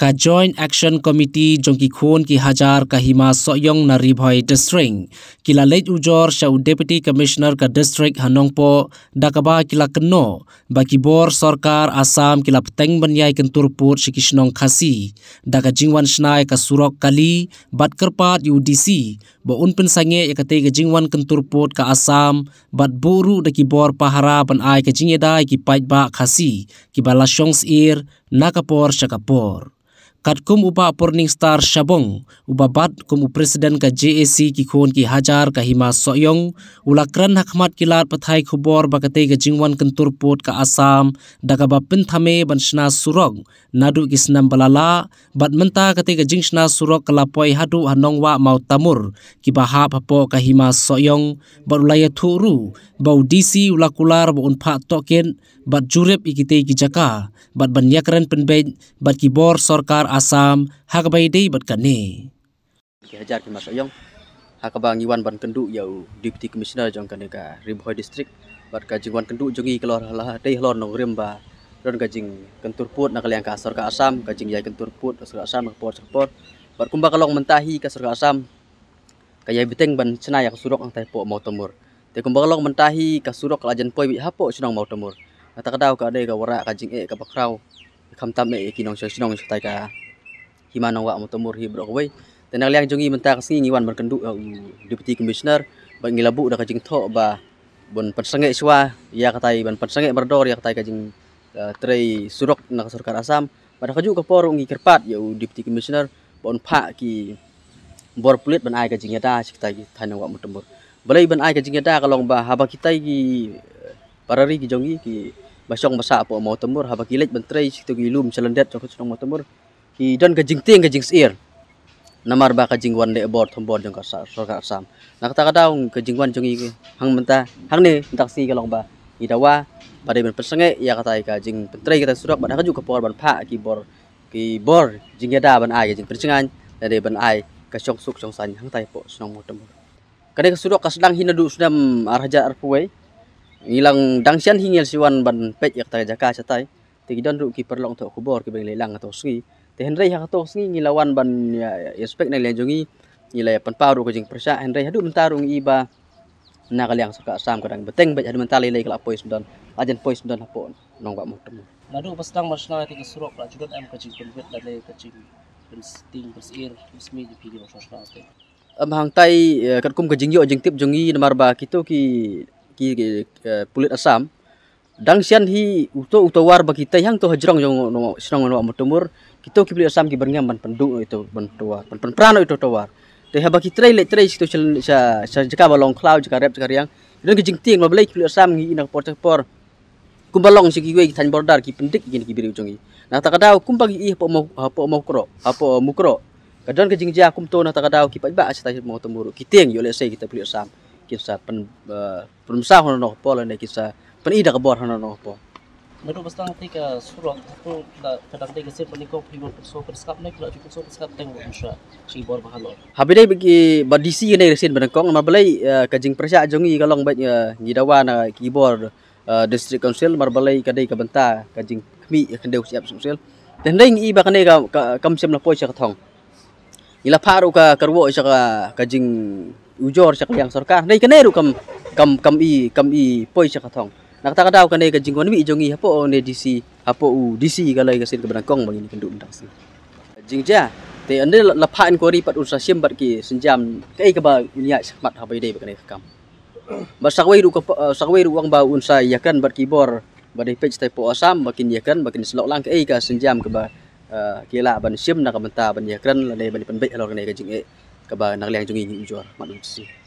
ka joint action committee jongki khun ki hajar ka hima soyong na ribhoi district kila late ujor sha deputy commissioner ka district hanongpo dakaba kila kno baki bor sarkar assam kila teng banyai kenturpur shikishnong khasi daka jingwan snai ka surok kali batkarpat udc bo unpin sange ekate ka jingwan kenturpur ka assam bat boru daki bor pahara ban ai ka jingedai ki paitba khasi ki balashongs ir nakapor shakapor kat kum upa porning star shabong ubabat kum presiden ka JAC ki khon ki hajar ka hima soyong ulakran hakmat kilat pathai khubor bakate ka jingwan kentur pot ka asam dagaba pinthame banshna surong nadu kisnam balala badmenta kate ka jingshna surok kalapoi hadu hanongwa mautamur ki baha phapo ka hima soyong barulai thuru bau DC ulakular bon pha token bat jurep ikite ki jaka bat banyakran penbe, bat ki bor sorkar asam hakbai dei bat kan ni hajar ki masak yong hakabang iwan ban kendu yau deputy commissioner jong kan ka ribhoi district bat ka jingwan kendu jongi kelor la dei lor nong rimba ron gajing kentur put nak liang ka asor ka asam gajing yai kentur put asor asam report report bat kumba kalong mentahi ka asor ka asam kaya biteng ban cenai ya surok ang taipo mau temur te kumba kalong mentahi ka surok lajan poi bi hapo cenong mau temur kata kadau ka dei ka wara kajing e ka bakrau kam tam e kinong sio sinong sio ka himan awak motomur hibro kwai Tena liang jungi mentak sing ngiwan berkendu deputy commissioner ba ngilabu da kajing tho ba bon pensengek swa ya katai ban pensengek berdor ya katai kajing eh, trei surok na kasurkar asam pada kaju ke poru ngi kerpat ya deputy commissioner bon pa ki bor pulit ban ai kajing eta sikta ki tan awak motomur balai ban ai kajing eta kalong ba haba kitai ki eh, parari ki jongi ki Masyong masa apa mau temur, haba kilit menteri situ gilum celendet cokot cokot mau temur he don kajing ting kajing sir namar ba kajing wan de bor thom bor jong ka sa ka sam na kata kata ung kajing wan jong i hang menta hang ne tak si kalong ba i dawa ba de ben pesenge ya kata i jing, pentrei kita surak ba da kaju ka por ban pa ki bor ki bor jing ya da ban ai kajing pesengan da de ban ai ka shok suk chong san hang tai po snong mo tom kada ka surak ka sedang hinadu sudam arhaja arpuwei ilang dangsian hingil siwan ban pet yak tai jaka chatai don ru ki perlong to kubor ki bengle lang atau sri Henry ha katok sengi ngilawan ban ya aspek ya, ya, na lianjungi nilai ya, panparu ko jing persa Henry hadu mentarung iba na kaliang suka sam kadang beteng ba hadu mentali lai kala pois don ajan pois don hapon lah, nong ba mutum Madu pasang masna ti kesuruk la jugat am kajing penbet la lai kajing pensting pensir bismi di pidi masna ti am hang tai kat kum kajing yo jing tip jungi nomor ba kito ki ki eh, pulit asam dang sian hi uto uto war ba kita yang to hajrong jong no sinong no mutumur kita kibli asam ki berngam ban penduk itu ban tua ban pen prano itu tua te haba ki trail trail situ sel sa sa jaka ba long cloud jaka rap jaka riang dan ki jing tiang ba belai kibli asam ngi inak por por kumbalong si ki wei tan border ki pendik ki ki biri ujung nah tak ada kum bagi i apo mo apo mo kro apo mo kro kadon ki jing ja kum to na tak ada ki ba sa mau mo temburu ki tiang yo le sei kita kibli asam kisah pen eh, pemsa hono no pol ne kisah pen ida ke bor hono no pol Menurut pasal nanti ke surah tu kadang tiga sih menikah pihon pesoh bersikap naik kalau cukup bersikap tengok insya si bor bahalo. Habis dah bagi badisi yang resin berengkong, mana boleh kajing persia ajungi kalau eh, ngbet ya gidawan eh, keyboard eh, district council mar balai kadai ka banta kajing kami kandeu siap sosial dan dai ngi ba kandai ka kam sem la poi thong ila paru ka karwo sha ka kajing ujor sha yang sarkar dai kandai ru kam kam kam i kam i poi sha thong nak tak ada kan dia jingguan bi jongi apa on DC apa u DC kalau kasi ke berangkong bagi ni kenduk mentang sini jingja ah. te ande lapha inquiry pat ursa sim bat ki senjam kai ke ba niat sakmat apa ide bagi kam ba sakwai ru eh, sakwai ru wang ba unsa yakan bat kibor ba de page type asam makin yakan makin selok lang kai eh, ka senjam ke ba eh, kila ban sim nak menta ban yakan lalai ban pembek alor kan lah, dia jing e ke ba nak liang jongi jujur mat sini